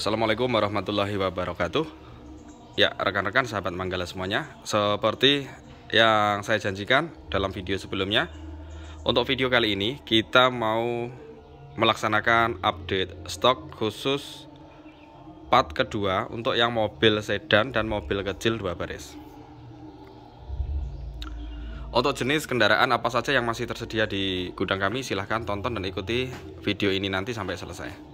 Assalamualaikum warahmatullahi wabarakatuh Ya rekan-rekan sahabat Manggala semuanya Seperti yang saya janjikan dalam video sebelumnya Untuk video kali ini kita mau melaksanakan update stok khusus part kedua Untuk yang mobil sedan dan mobil kecil dua baris untuk jenis kendaraan apa saja yang masih tersedia di gudang kami silahkan tonton dan ikuti video ini nanti sampai selesai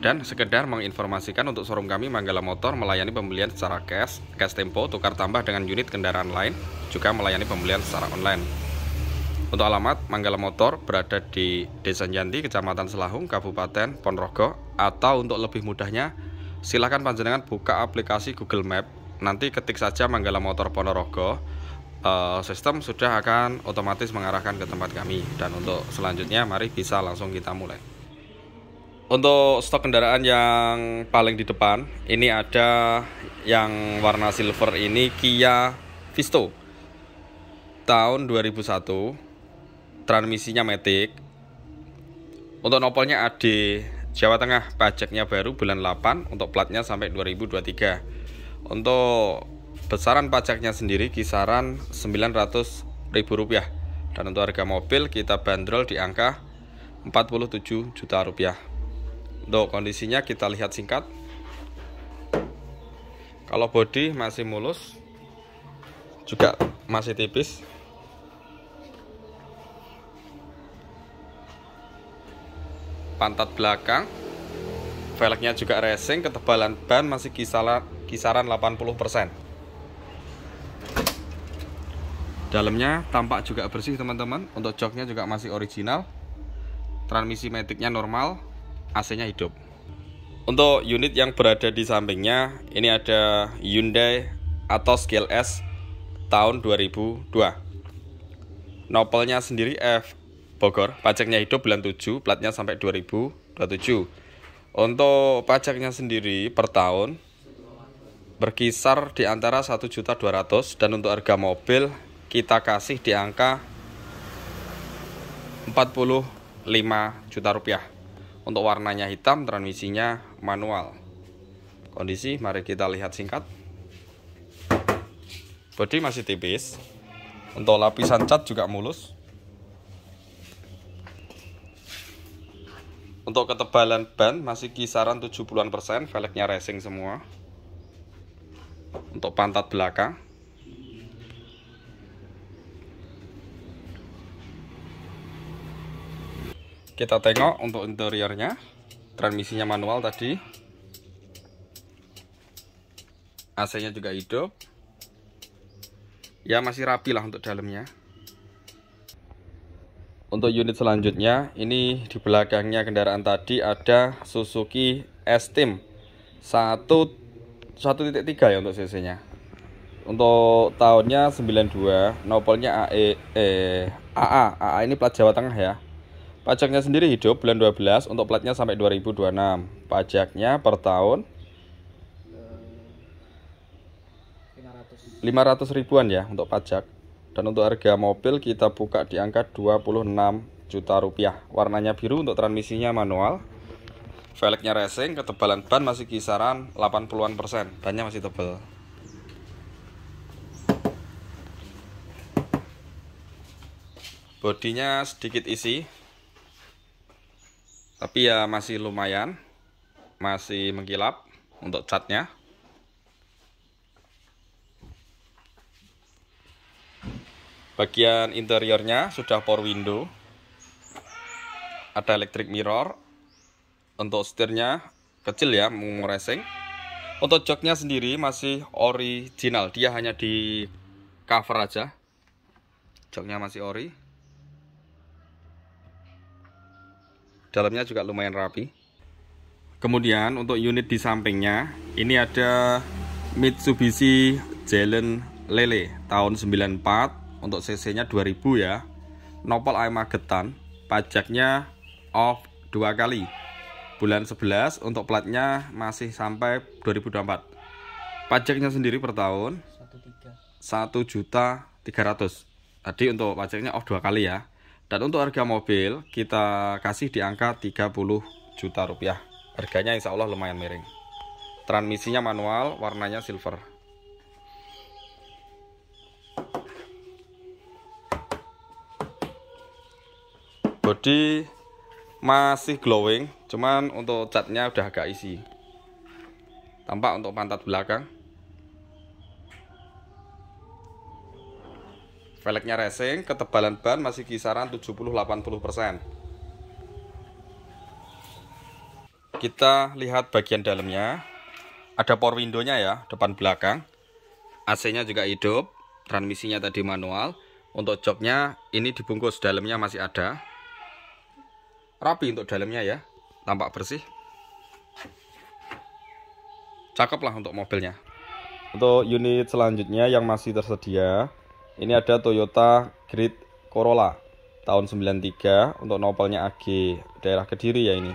dan sekedar menginformasikan untuk showroom kami Manggala Motor melayani pembelian secara cash, cash tempo, tukar tambah dengan unit kendaraan lain, juga melayani pembelian secara online. Untuk alamat, Manggala Motor berada di Desa Janti, Kecamatan Selahung, Kabupaten Ponorogo, atau untuk lebih mudahnya, silakan panjenengan buka aplikasi Google Map, nanti ketik saja Manggala Motor Ponorogo, eh, sistem sudah akan otomatis mengarahkan ke tempat kami dan untuk selanjutnya mari bisa langsung kita mulai untuk stok kendaraan yang paling di depan, ini ada yang warna silver ini Kia Visto tahun 2001 transmisinya metik. untuk nopolnya AD Jawa Tengah pajaknya baru bulan 8 untuk platnya sampai 2023 untuk besaran pajaknya sendiri kisaran 900 ribu rupiah dan untuk harga mobil kita bandrol di angka 47 juta rupiah untuk kondisinya kita lihat singkat Kalau body masih mulus Juga masih tipis Pantat belakang Velgnya juga racing Ketebalan ban masih kisaran, kisaran 80% Dalamnya tampak juga bersih teman-teman Untuk joknya juga masih original Transmisi metiknya normal AC-nya hidup. Untuk unit yang berada di sampingnya, ini ada Hyundai Atos GLS tahun 2002. Nopelnya sendiri F Bogor, pajaknya hidup bulan 7, platnya sampai 2027. Untuk pajaknya sendiri per tahun berkisar di antara 1.200 dan untuk harga mobil kita kasih di angka 45 juta rupiah. Untuk warnanya hitam, transmisinya manual. Kondisi mari kita lihat singkat. Bodi masih tipis. Untuk lapisan cat juga mulus. Untuk ketebalan ban masih kisaran 70-an persen, velgnya racing semua. Untuk pantat belakang kita tengok untuk interiornya transmisinya manual tadi AC nya juga hidup ya masih rapi lah untuk dalamnya untuk unit selanjutnya ini di belakangnya kendaraan tadi ada Suzuki S-Team 1.3 ya untuk cc nya untuk tahunnya 92 nopolnya AE eh, AA AA ini plat Jawa Tengah ya Pajaknya sendiri hidup bulan 12 untuk platnya sampai 2026. Pajaknya per tahun 500 ribuan ya untuk pajak. Dan untuk harga mobil kita buka di angka 26 juta rupiah. Warnanya biru untuk transmisinya manual. Velgnya racing, ketebalan ban masih kisaran 80-an persen. Bannya masih tebal. Bodinya sedikit isi, tapi ya masih lumayan masih mengkilap untuk catnya bagian interiornya sudah power window ada electric mirror untuk setirnya kecil ya mau racing untuk joknya sendiri masih original dia hanya di cover aja joknya masih ori dalamnya juga lumayan rapi kemudian untuk unit di sampingnya ini ada Mitsubishi Jalen Lele tahun 94 untuk cc nya 2000 ya nopol ayam magetan pajaknya off dua kali bulan 11 untuk platnya masih sampai 2024 pajaknya sendiri per tahun 1 juta 300 tadi untuk pajaknya off dua kali ya dan untuk harga mobil kita kasih di angka 30 juta rupiah. Harganya insya Allah lumayan miring. Transmisinya manual, warnanya silver. Body masih glowing, cuman untuk catnya udah agak isi. Tampak untuk pantat belakang. velgnya racing, ketebalan ban masih kisaran 70-80%. Kita lihat bagian dalamnya. Ada power window-nya ya, depan belakang. AC-nya juga hidup, transmisinya tadi manual. Untuk joknya ini dibungkus, dalamnya masih ada. Rapi untuk dalamnya ya, tampak bersih. Cakep lah untuk mobilnya. Untuk unit selanjutnya yang masih tersedia ini ada Toyota Grid Corolla tahun 93 untuk nopelnya AG daerah Kediri ya ini.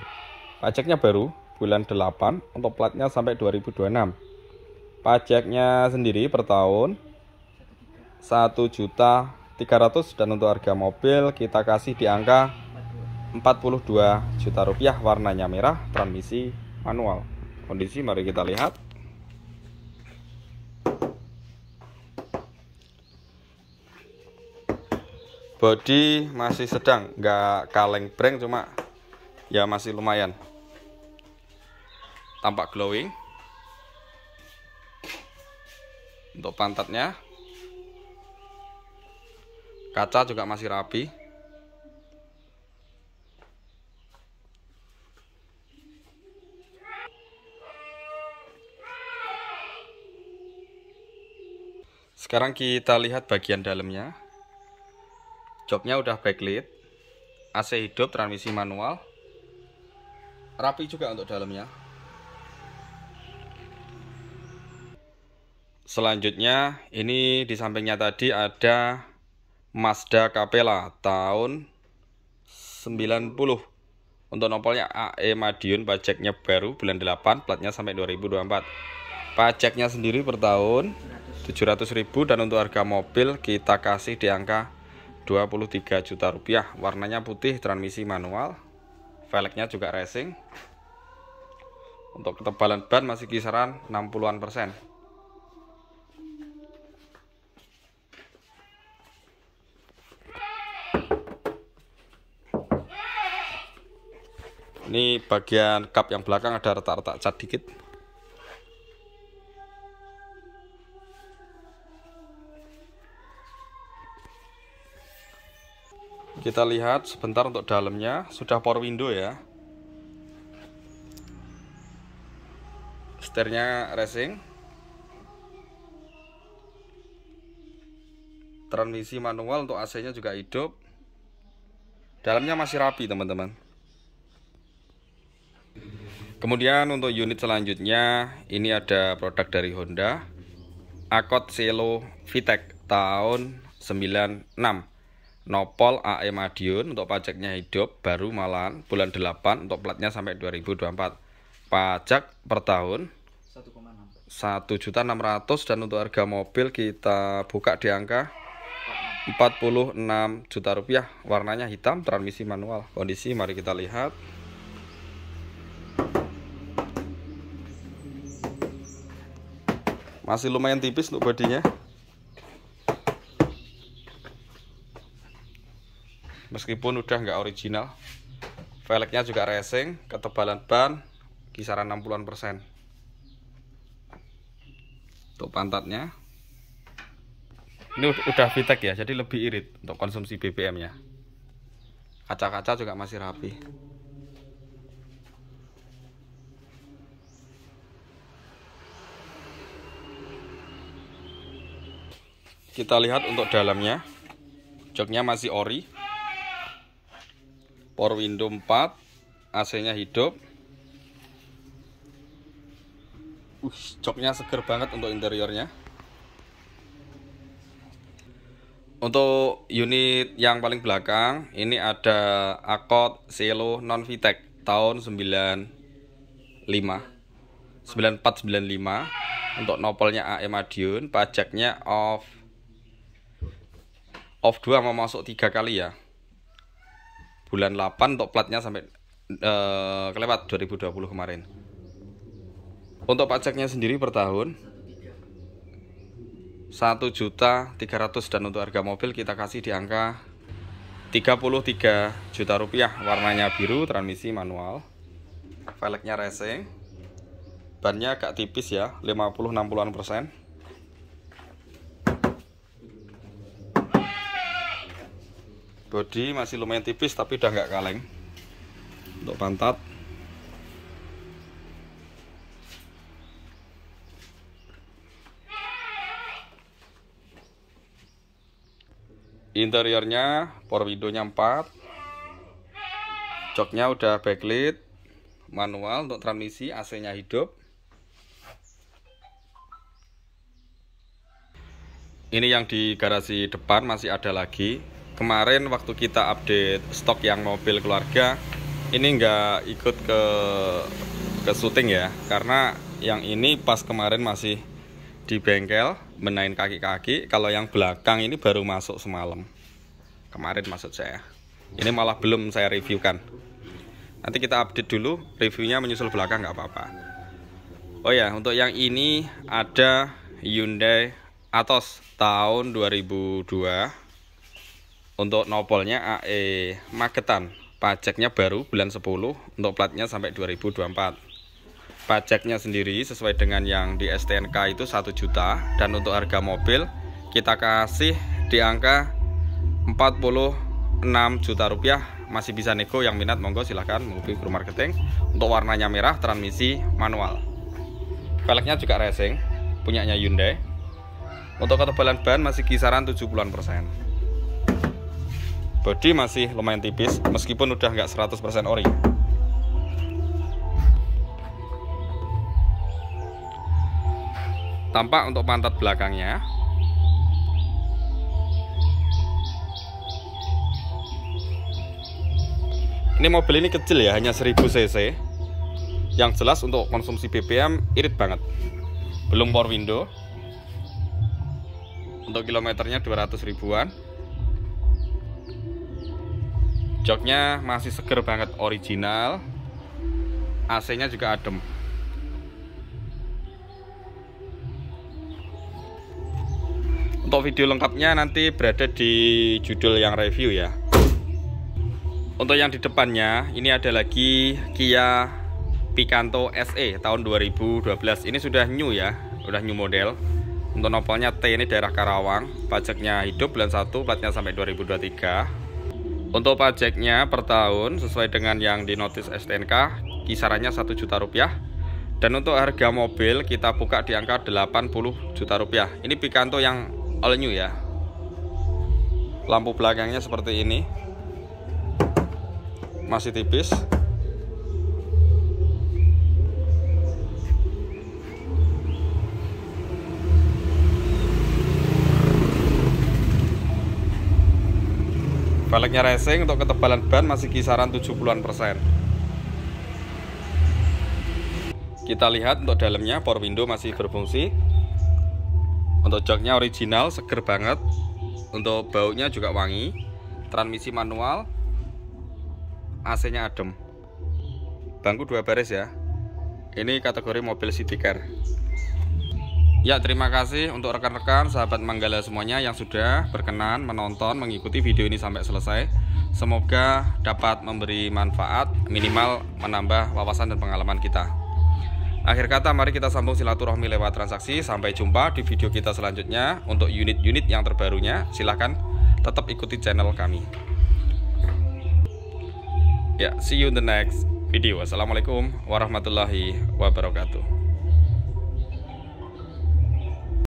Pajaknya baru bulan 8 untuk platnya sampai 2026. Pajaknya sendiri per tahun 1 juta 300 dan untuk harga mobil kita kasih di angka 42 juta rupiah warnanya merah transmisi manual kondisi mari kita lihat body masih sedang nggak kaleng breng cuma ya masih lumayan tampak glowing untuk pantatnya kaca juga masih rapi sekarang kita lihat bagian dalamnya joknya udah backlit AC hidup transmisi manual rapi juga untuk dalamnya selanjutnya ini di sampingnya tadi ada Mazda Capella tahun 90 untuk nopolnya AE Madiun pajaknya baru bulan 8 platnya sampai 2024 pajaknya sendiri per tahun 700.000 dan untuk harga mobil kita kasih di angka 23 juta rupiah warnanya putih transmisi manual velgnya juga racing untuk ketebalan ban masih kisaran 60-an persen ini bagian cup yang belakang ada retak-retak cat dikit kita lihat sebentar untuk dalamnya sudah power window ya setirnya racing transmisi manual untuk AC nya juga hidup dalamnya masih rapi teman-teman kemudian untuk unit selanjutnya ini ada produk dari Honda Accord Cielo VTEC tahun 96 Nopol AE Madiun untuk pajaknya hidup baru malam bulan 8 untuk platnya sampai 2024. Pajak per tahun enam 1.600 dan untuk harga mobil kita buka di angka 46 juta rupiah warnanya hitam transmisi manual kondisi mari kita lihat masih lumayan tipis untuk bodinya meskipun udah nggak original velgnya juga racing ketebalan ban kisaran 60an persen untuk pantatnya ini udah VTEC ya jadi lebih irit untuk konsumsi BBM nya kaca-kaca juga masih rapi kita lihat untuk dalamnya joknya masih ori Power window 4 AC nya hidup uh, joknya seger banget untuk interiornya untuk unit yang paling belakang ini ada Accord Cielo Non Vitek tahun 95 9495 untuk nopolnya AM Adiun, pajaknya off off 2 mau masuk 3 kali ya bulan 8 untuk platnya sampai uh, kelewat 2020 kemarin untuk pajaknya sendiri per tahun 1 juta 300 dan untuk harga mobil kita kasih di angka 33 juta rupiah warnanya biru transmisi manual velgnya racing bannya agak tipis ya 50-60an persen Bodi masih lumayan tipis tapi udah nggak kaleng untuk pantat interiornya power window-nya 4 joknya udah backlit manual untuk transmisi AC nya hidup ini yang di garasi depan masih ada lagi kemarin waktu kita update stok yang mobil keluarga ini nggak ikut ke ke syuting ya karena yang ini pas kemarin masih di bengkel menain kaki-kaki kalau yang belakang ini baru masuk semalam kemarin maksud saya ini malah belum saya reviewkan nanti kita update dulu reviewnya menyusul belakang nggak apa-apa oh ya untuk yang ini ada Hyundai Atos tahun 2002 untuk nopolnya AE Magetan, pajaknya baru bulan 10 untuk platnya sampai 2024. Pajaknya sendiri sesuai dengan yang di STNK itu 1 juta dan untuk harga mobil kita kasih di angka 46 juta rupiah masih bisa nego yang minat monggo silahkan menghubungi guru marketing untuk warnanya merah transmisi manual velgnya juga racing punyanya Hyundai untuk ketebalan ban masih kisaran 70-an persen body masih lumayan tipis meskipun udah nggak 100% ori tampak untuk pantat belakangnya ini mobil ini kecil ya hanya 1000 cc yang jelas untuk konsumsi BBM irit banget belum power window untuk kilometernya 200 ribuan joknya masih seger banget original AC nya juga adem untuk video lengkapnya nanti berada di judul yang review ya untuk yang di depannya ini ada lagi Kia Picanto SE tahun 2012 ini sudah new ya sudah new model untuk nopolnya T ini daerah Karawang pajaknya hidup bulan 1 platnya sampai 2023 untuk pajaknya per tahun sesuai dengan yang di notis STNK kisarannya 1 juta rupiah dan untuk harga mobil kita buka di angka 80 juta rupiah ini Picanto yang all new ya lampu belakangnya seperti ini masih tipis baliknya racing untuk ketebalan ban masih kisaran 70-an persen kita lihat untuk dalamnya power window masih berfungsi untuk joknya original seger banget untuk baunya juga wangi transmisi manual AC nya adem bangku dua baris ya ini kategori mobil city car Ya, terima kasih untuk rekan-rekan sahabat Manggala semuanya yang sudah berkenan menonton, mengikuti video ini sampai selesai. Semoga dapat memberi manfaat, minimal menambah wawasan dan pengalaman kita. Akhir kata, mari kita sambung silaturahmi lewat transaksi. Sampai jumpa di video kita selanjutnya. Untuk unit-unit yang terbarunya, silahkan tetap ikuti channel kami. Ya, see you in the next video. Assalamualaikum warahmatullahi wabarakatuh.